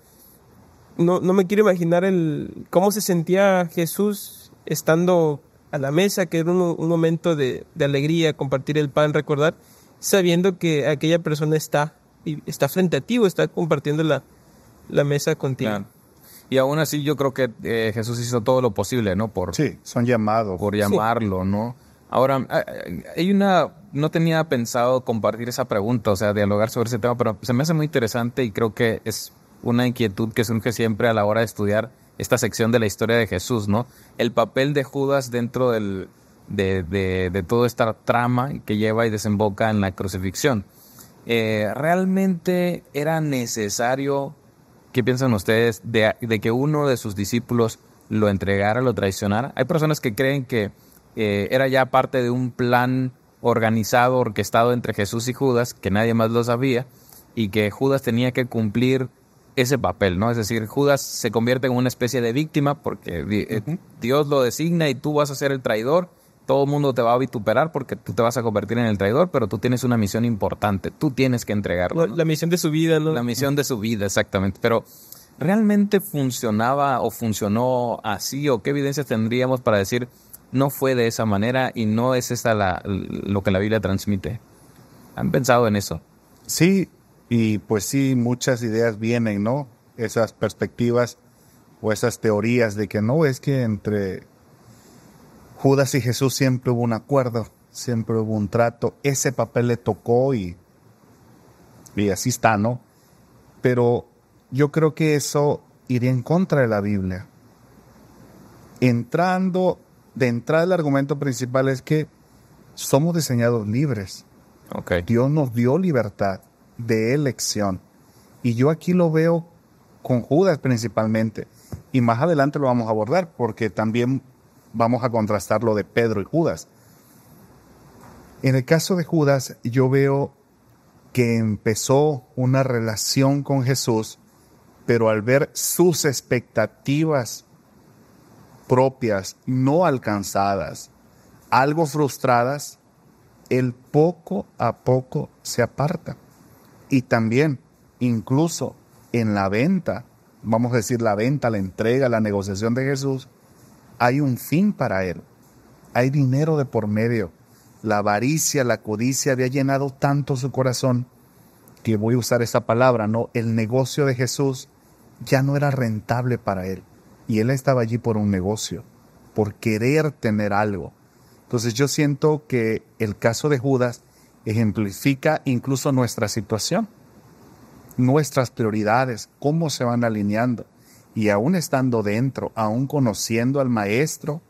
Speaker 3: no, no me quiero imaginar el, cómo se sentía Jesús estando a la mesa, que era un, momento de, alegría, compartir el pan, recordar, sabiendo que aquella persona está, está frente a ti o está compartiendo la, la mesa contigo. Y aún así yo creo
Speaker 1: que eh, Jesús hizo todo lo posible, ¿no? Por, sí, son llamados. Por llamarlo, ¿no? Ahora, eh, hay una, no tenía pensado compartir esa pregunta, o sea, dialogar sobre ese tema, pero se me hace muy interesante y creo que es una inquietud que surge siempre a la hora de estudiar esta sección de la historia de Jesús, ¿no? El papel de Judas dentro de, toda esta trama que lleva y desemboca en la crucifixión. Eh, ¿Realmente era necesario, qué piensan ustedes, de, que uno de sus discípulos lo entregara, lo traicionara? Hay personas que creen que eh, era ya parte de un plan organizado, orquestado entre Jesús y Judas, que nadie más lo sabía, y que Judas tenía que cumplir ese papel, ¿no? Es decir, Judas se convierte en una especie de víctima porque eh, Dios lo designa y tú vas a ser el traidor. Todo el mundo te va a vituperar porque tú te vas a convertir en el traidor, pero tú tienes una misión importante. Tú tienes que entregarlo. La, misión de su vida, ¿no? La misión de su vida, exactamente. Pero ¿realmente funcionaba o funcionó así? ¿O qué evidencias tendríamos para decir no fue de esa manera y no es
Speaker 2: esta la, lo que la Biblia transmite? ¿Han pensado en eso? Sí, y pues sí, muchas ideas vienen, ¿no? Esas perspectivas o esas teorías de que no, es que entre Judas y Jesús siempre hubo un acuerdo, siempre hubo un trato, ese papel le tocó y, y así está, ¿no? Pero yo creo que eso iría en contra de la Biblia. Entrando, de entrada el argumento principal es que somos diseñados libres. Dios nos dio libertad de elección. Y yo aquí lo veo con Judas principalmente. Y más adelante lo vamos a abordar porque también vamos a contrastar lo de Pedro y Judas. En el caso de Judas, yo veo que empezó una relación con Jesús, pero al ver sus expectativas propias no alcanzadas, algo frustradas, él poco a poco se aparta. Y también, incluso en la venta, vamos a decir la venta, la entrega, la negociación de Jesús, hay un fin para él. Hay dinero de por medio. La avaricia, la codicia había llenado tanto su corazón que voy a usar esa palabra, ¿no? El negocio de Jesús ya no era rentable para él. Y él estaba allí por un negocio, por querer tener algo. Entonces yo siento que el caso de Judas ejemplifica incluso nuestra situación, nuestras prioridades, cómo se van alineando. Y aún estando dentro, aún conociendo al maestro,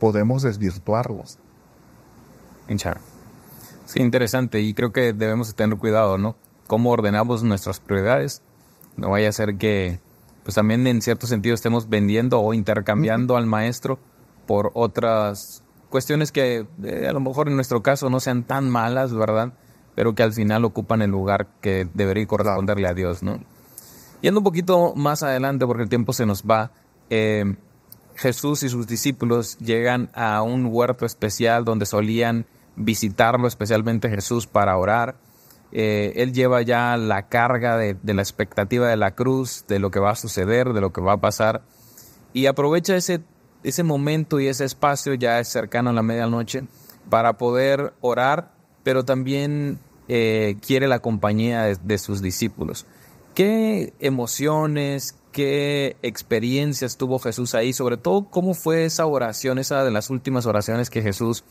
Speaker 2: podemos desvirtuarlos.
Speaker 1: Sí, interesante. Y creo que debemos tener cuidado, ¿no? Cómo ordenamos nuestras prioridades. No vaya a ser que, pues también en cierto sentido, estemos vendiendo o intercambiando al maestro por otras cuestiones que eh, a lo mejor en nuestro caso no sean tan malas, ¿verdad? Pero que al final ocupan el lugar que debería corresponderle a Dios, ¿no? Yendo un poquito más adelante, porque el tiempo se nos va, eh, Jesús y sus discípulos llegan a un huerto especial donde solían visitarlo, especialmente Jesús, para orar. Eh, él lleva ya la carga de, la expectativa de la cruz, de lo que va a suceder, de lo que va a pasar, y aprovecha ese ese momento y ese espacio ya es cercano a la medianoche para poder orar, pero también eh, quiere la compañía de, sus discípulos. ¿Qué emociones, qué experiencias tuvo Jesús ahí? Sobre todo, ¿cómo fue esa oración, esa de las últimas oraciones que Jesús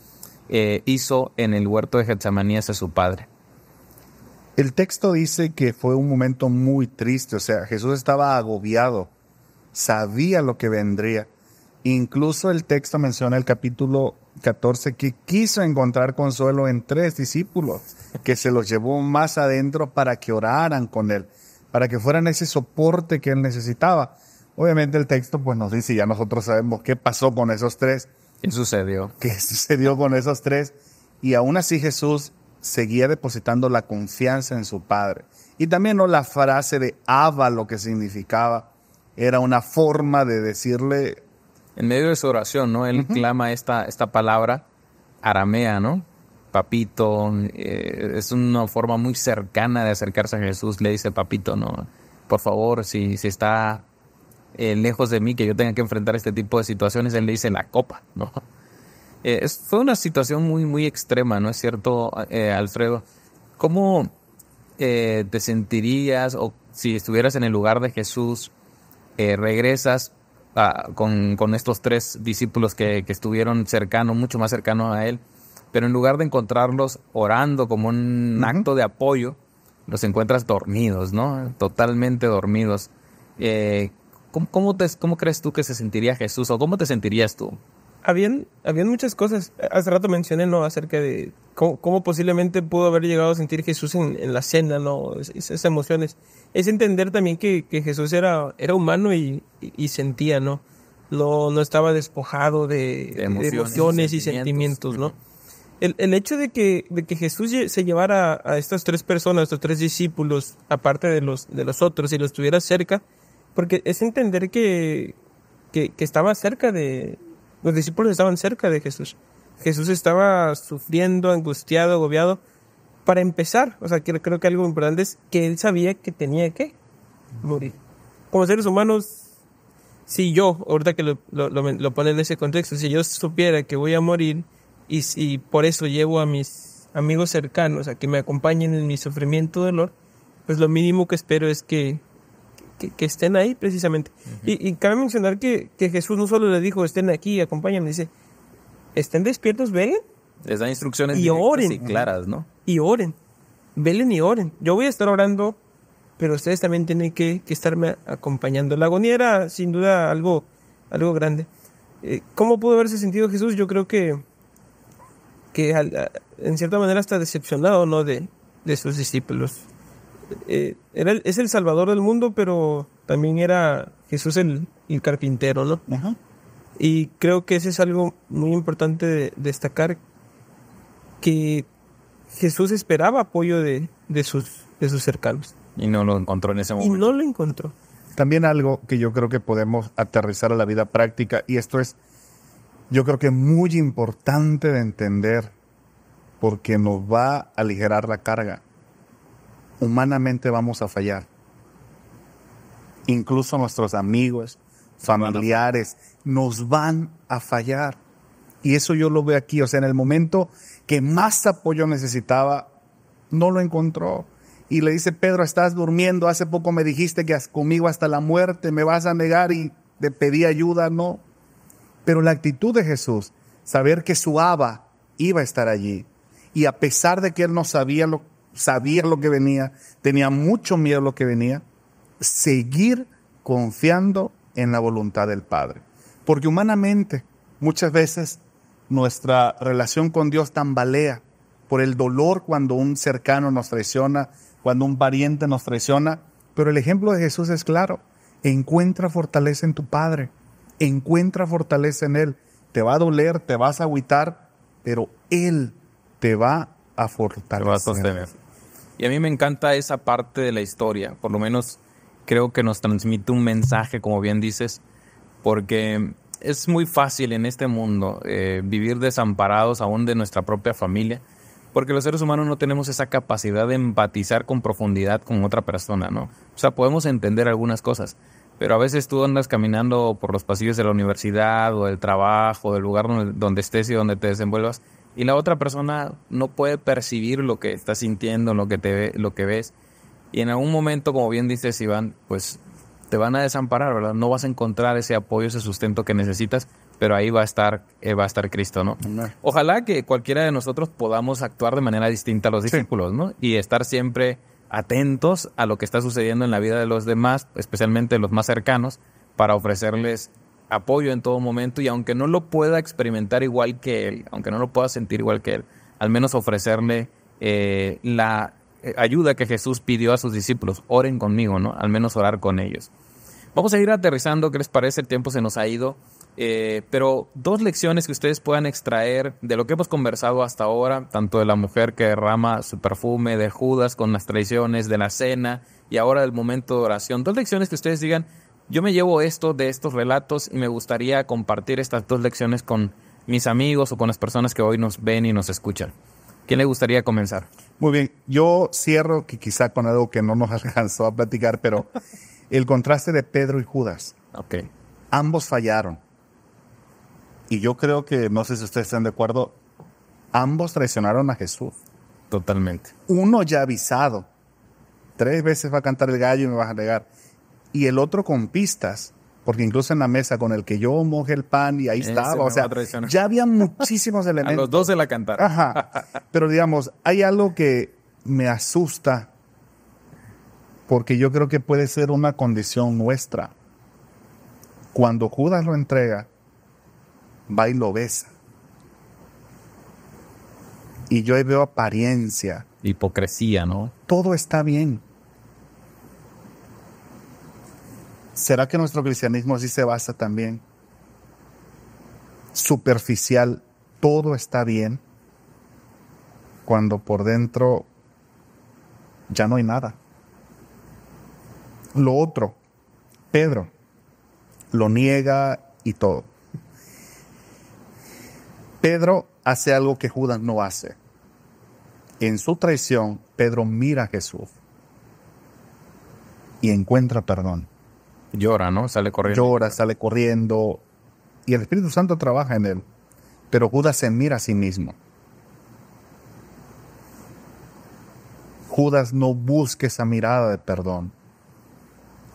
Speaker 1: eh, hizo en el huerto de Getsemaní a su Padre?
Speaker 2: El texto dice que fue un momento muy triste, o sea, Jesús estaba agobiado, sabía lo que vendría Incluso el texto menciona el capítulo 14 que quiso encontrar consuelo en tres discípulos, que se los llevó más adentro para que oraran con él, para que fueran ese soporte que él necesitaba. Obviamente el texto pues nos dice, ya nosotros sabemos qué pasó con esos tres. ¿Qué sucedió? ¿Qué sucedió con esos tres? Y aún así Jesús seguía depositando la confianza en su Padre. Y también ¿no? la frase de Abba, lo que significaba, era una forma de decirle,
Speaker 1: en medio de su oración, ¿no? Él clama esta, esta palabra aramea, ¿no? Papito, eh, es una forma muy cercana de acercarse a Jesús, le dice papito, ¿no? Por favor, si, si está eh, lejos de mí, que yo tenga que enfrentar este tipo de situaciones, él le dice la copa, ¿no? Eh, fue una situación muy, muy extrema, ¿no es cierto, Alfredo? ¿Cómo te sentirías o si estuvieras en el lugar de Jesús, regresas con, estos tres discípulos que, estuvieron cercanos, mucho más cercanos a él, pero en lugar de encontrarlos orando como un acto de apoyo, los encuentras dormidos, ¿no? Totalmente dormidos. Eh, ¿Cómo crees tú que se sentiría Jesús o cómo te sentirías tú?
Speaker 3: habían, habían muchas cosas. Hace rato mencioné, ¿no? Acerca de cómo, posiblemente pudo haber llegado a sentir Jesús en, la cena, ¿no? esas emociones. Es entender también que, que Jesús era, era humano y, y, sentía, ¿no? Lo, no estaba despojado de, emociones, y sentimientos, ¿no? el, el, hecho de que, de que Jesús se llevara a, estas tres personas, a estos tres discípulos, aparte de los, de los otros, y los tuviera cerca, porque es entender que, que, que estaba cerca de, los discípulos estaban cerca de Jesús. Jesús estaba sufriendo, angustiado, agobiado. Para empezar, o sea, creo que algo importante es que él sabía que tenía que morir. Como seres humanos, si yo, ahorita que lo, lo, pone en ese contexto, si yo supiera que voy a morir y, si por eso llevo a mis amigos cercanos a que me acompañen en mi sufrimiento, dolor, pues lo mínimo que espero es que que, estén ahí precisamente. y, cabe mencionar que, Jesús no solo le dijo, estén aquí, acompáñame, dice, estén despiertos, velen.
Speaker 1: Les da instrucciones y oren. Y claras, ¿no?
Speaker 3: Y oren. Velen y oren. Yo voy a estar orando, pero ustedes también tienen que, estarme acompañando. La agonía era sin duda algo, algo grande. Eh, ¿Cómo pudo haberse sentido Jesús? Yo creo que, que en cierta manera está decepcionado, ¿no? de sus discípulos. Eh, era es el salvador del mundo, pero también era Jesús el, carpintero, Y creo que ese es algo muy importante de destacar, que Jesús esperaba apoyo de, sus, de sus cercanos. Y no lo encontró en ese momento.
Speaker 2: Y no lo encontró. También algo que yo creo que podemos aterrizar a la vida práctica, y esto es, yo creo que muy importante de entender, porque nos va a aligerar la carga humanamente vamos a fallar. Incluso nuestros amigos, familiares, nos van a fallar. Y eso yo lo veo aquí, o sea, en el momento que más apoyo necesitaba, no lo encontró. Y le dice, Pedro, estás durmiendo, hace poco me dijiste que conmigo hasta la muerte me vas a negar y te pedí ayuda, no. Pero la actitud de Jesús, saber que su aba iba a estar allí, y a pesar de que él no sabía lo, que, sabía lo que venía, tenía mucho miedo lo que venía, seguir confiando en la voluntad del Padre. Porque humanamente muchas veces nuestra relación con Dios tambalea por el dolor cuando un cercano nos traiciona, cuando un pariente nos traiciona. Pero el ejemplo de Jesús es claro. Encuentra fortaleza en tu Padre. Encuentra fortaleza en Él. Te va a doler, te vas a agüitar, pero Él te va a fortalecer. Te va a sostener.
Speaker 1: Y a mí me encanta esa parte de la historia, por lo menos creo que nos transmite un mensaje, como bien dices, porque es muy fácil en este mundo eh, vivir desamparados aún de nuestra propia familia, porque los seres humanos no tenemos esa capacidad de empatizar con profundidad con otra persona, ¿no? O sea, podemos entender algunas cosas, pero a veces tú andas caminando por los pasillos de la universidad o del trabajo, del lugar donde estés y donde te desenvuelvas, y la otra persona no puede percibir lo que estás sintiendo, lo que te lo que ves. Y en algún momento, como bien dices Iván, pues te van a desamparar, ¿verdad? No vas a encontrar ese apoyo, ese sustento que necesitas, pero ahí va a estar, eh, va a estar Cristo, ¿no? Ojalá que cualquiera de nosotros podamos actuar de manera distinta a los discípulos, ¿no? Y estar siempre atentos a lo que está sucediendo en la vida de los demás, especialmente los más cercanos, para ofrecerles apoyo en todo momento y aunque no lo pueda experimentar igual que él, aunque no lo pueda sentir igual que él, al menos ofrecerle eh, la eh, ayuda que Jesús pidió a sus discípulos. Oren conmigo, ¿no? Al menos orar con ellos. Vamos a ir aterrizando, ¿qué les parece? El tiempo se nos ha ido. Eh, pero dos lecciones que ustedes puedan extraer de lo que hemos conversado hasta ahora, tanto de la mujer que derrama su perfume, de Judas con las traiciones, de la cena y ahora del momento de oración. Dos lecciones que ustedes digan, yo me llevo esto de estos relatos y me gustaría compartir estas dos lecciones con mis amigos o con las personas que hoy nos ven y nos escuchan. ¿Quién le gustaría comenzar?
Speaker 2: Muy bien, yo cierro que quizá con algo que no nos alcanzó a platicar, pero el contraste de Pedro y Judas. Ok. Ambos fallaron. Y yo creo que, no sé si ustedes están de acuerdo, ambos traicionaron a Jesús. Totalmente. Uno ya avisado. Tres veces va a cantar el gallo y me vas a negar y el otro con pistas, porque incluso en la mesa con el que yo mojé el pan y ahí estaba, o sea, ya había muchísimos elementos. A los
Speaker 1: dos se la cantaron.
Speaker 2: Pero digamos, hay algo que me asusta porque yo creo que puede ser una condición nuestra. Cuando Judas lo entrega, va y lo besa. Y yo veo apariencia. Hipocresía, ¿no? Todo está bien. ¿Será que nuestro cristianismo así se basa también? Superficial, todo está bien, cuando por dentro ya no hay nada. Lo otro, Pedro, lo niega y todo. Pedro hace algo que Judas no hace. En su traición, Pedro mira a Jesús y encuentra perdón. Llora, ¿no? Sale corriendo. Llora, sale corriendo. Y el Espíritu Santo trabaja en él. Pero Judas se mira a sí mismo. Judas no busca esa mirada de perdón.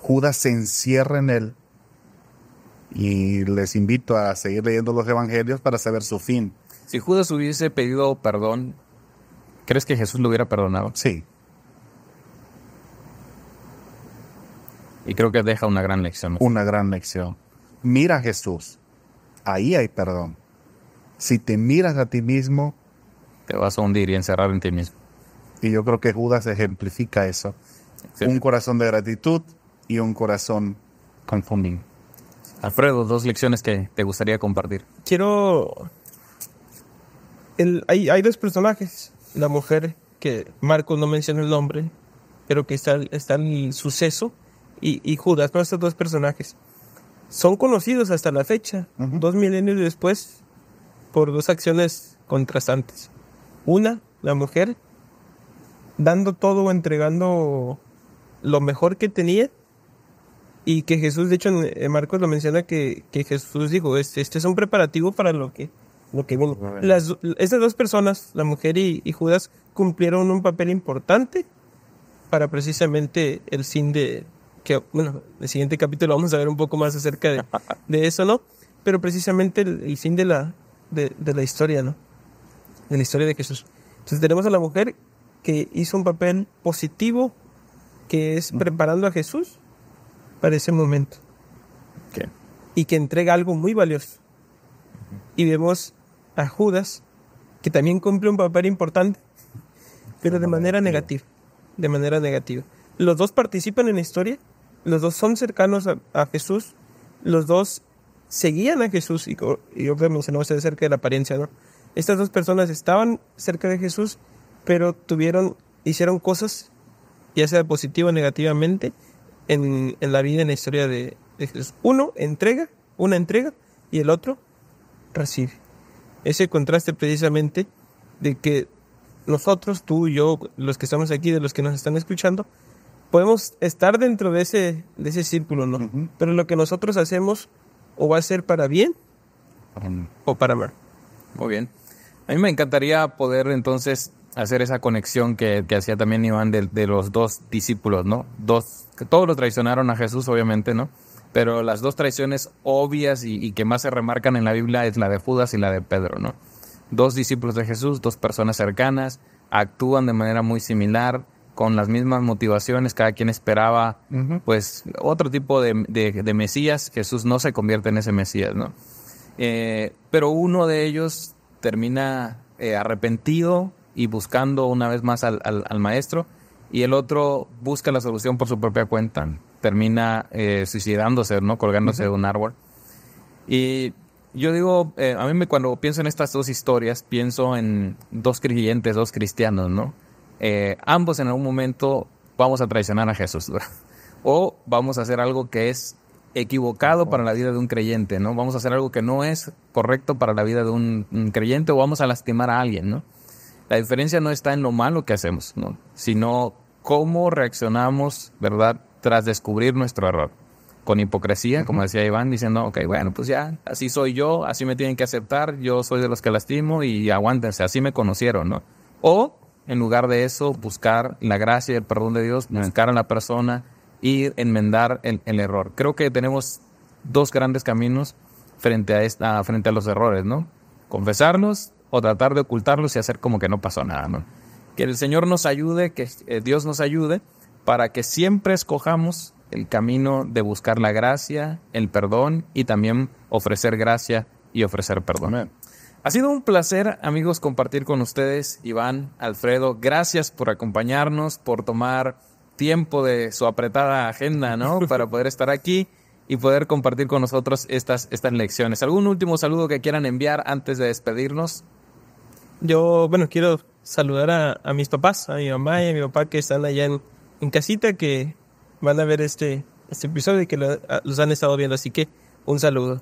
Speaker 2: Judas se encierra en él. Y les invito a seguir leyendo los evangelios para saber su fin.
Speaker 1: Si Judas hubiese pedido perdón,
Speaker 2: ¿crees que Jesús lo hubiera perdonado? Sí.
Speaker 1: Y creo que deja una gran lección.
Speaker 2: Una gran lección. Mira a Jesús. Ahí hay perdón. Si te miras a ti mismo... Te vas a hundir y encerrar en ti mismo. Y yo creo que Judas ejemplifica eso. Un corazón de gratitud y un corazón confundido.
Speaker 1: Alfredo, dos lecciones que te gustaría compartir.
Speaker 3: Quiero... El, hay, hay dos personajes. La mujer, que Marcos no menciona el nombre, pero que está, está en el suceso y, Judas, ¿no? Estos dos personajes son conocidos hasta la fecha, dos milenios después, por dos acciones contrastantes. Una, la mujer, dando todo, entregando lo mejor que tenía, y que Jesús, de hecho, Marcos lo menciona, que, que Jesús dijo, este, este, es un preparativo para lo que... Lo que las, estas dos personas, la mujer y, y, Judas, cumplieron un papel importante para precisamente el sin de, que, bueno, el siguiente capítulo vamos a ver un poco más acerca de, de eso, ¿no? Pero precisamente el, fin de la, de, de la historia, ¿no? De la historia de Jesús. Entonces tenemos a la mujer que hizo un papel positivo, que es preparando a Jesús para ese momento. ¿Qué? Y que entrega algo muy valioso. Y vemos a Judas, que también cumple un papel importante, pero de manera negativa. De manera negativa los dos participan en la historia, los dos son cercanos a, Jesús, los dos seguían a Jesús y, y obviamente no se acerca de la apariencia, Estas dos personas estaban cerca de Jesús, pero tuvieron, hicieron cosas, ya sea positiva o negativamente, en, la vida, en la historia de, Jesús. Uno entrega, una entrega, y el otro recibe. Ese contraste precisamente de que nosotros, tú, y yo, los que estamos aquí, de los que nos están escuchando, podemos estar dentro de ese, de ese círculo, ¿no? Pero lo que nosotros hacemos o va a ser para bien o para mal. Muy bien. A mí me encantaría
Speaker 1: poder entonces hacer esa conexión que, que hacía también Iván de, de, los dos discípulos, ¿no? Dos, que todos los traicionaron a Jesús, obviamente, ¿no? Pero las dos traiciones obvias y, y, que más se remarcan en la Biblia es la de Judas y la de Pedro, ¿no? Dos discípulos de Jesús, dos personas cercanas, actúan de manera muy similar, con las mismas motivaciones, cada quien esperaba pues otro tipo de, Mesías, Jesús no se convierte en ese Mesías, ¿no? Eh, pero uno de ellos termina eh, arrepentido y buscando una vez más al, maestro, y el otro busca la solución por su propia cuenta, termina eh, suicidándose, ¿no? Colgándose de un árbol. Y yo digo, a mí me, cuando pienso en estas dos historias, pienso en dos creyentes, dos cristianos, ¿no? Eh, ambos en algún momento vamos a traicionar a Jesús o vamos a hacer algo que es equivocado para la vida de un creyente, ¿no? Vamos a hacer algo que no es correcto para la vida de un, creyente o vamos a lastimar a alguien, ¿no? La diferencia no está en lo malo que hacemos, ¿no? Sino cómo reaccionamos, ¿verdad? Tras descubrir nuestro error. Con hipocresía, como decía Iván, diciendo, ok, bueno, pues ya, así soy yo, así me tienen que aceptar, yo soy de los que lastimo y aguántense, así me conocieron, ¿no? O en lugar de eso, buscar la gracia y el perdón de Dios, buscar a la persona y enmendar el, error. Creo que tenemos dos grandes caminos frente a, esta, frente a los errores, ¿no? Confesarlos o tratar de ocultarlos y hacer como que no pasó nada, ¿no? Que el Señor nos ayude, que eh, Dios nos ayude para que siempre escojamos el camino de buscar la gracia, el perdón y también ofrecer gracia y ofrecer perdón. Ha sido un placer, amigos, compartir con ustedes, Iván, Alfredo. Gracias por acompañarnos, por tomar tiempo de su apretada agenda, ¿no? Para poder estar aquí y poder compartir con nosotros estas, estas
Speaker 3: lecciones. ¿Algún último saludo que quieran enviar antes de despedirnos? Yo, bueno, quiero saludar a, mis papás, a mi mamá y a mi papá que están allá en, casita, que van a ver este, este episodio y que los han estado viendo. Así que un saludo.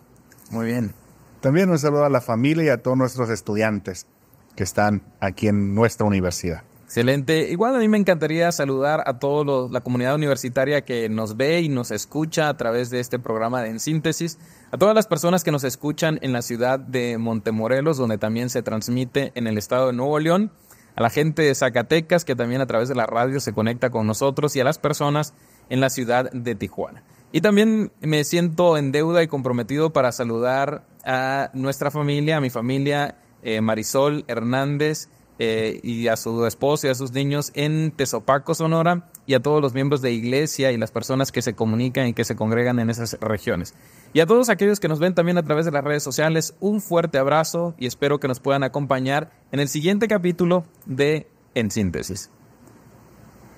Speaker 2: Muy bien. También un saludo a la familia y a todos nuestros estudiantes que están aquí en nuestra universidad.
Speaker 1: Excelente. Igual a mí me encantaría saludar a toda la comunidad universitaria que nos ve y nos escucha a través de este programa de En Síntesis, a todas las personas que nos escuchan en la ciudad de Montemorelos, donde también se transmite en el estado de Nuevo León, a la gente de Zacatecas que también a través de la radio se conecta con nosotros y a las personas en la ciudad de Tijuana. Y también me siento en deuda y comprometido para saludar a nuestra familia, a mi familia, eh, Marisol Hernández eh, y a su esposo y a sus niños en Tesopaco, Sonora, y a todos los miembros de iglesia y las personas que se comunican y que se congregan en esas regiones. Y a todos aquellos que nos ven también a través de las redes sociales, un fuerte abrazo y espero que nos puedan acompañar en el siguiente capítulo de En Síntesis.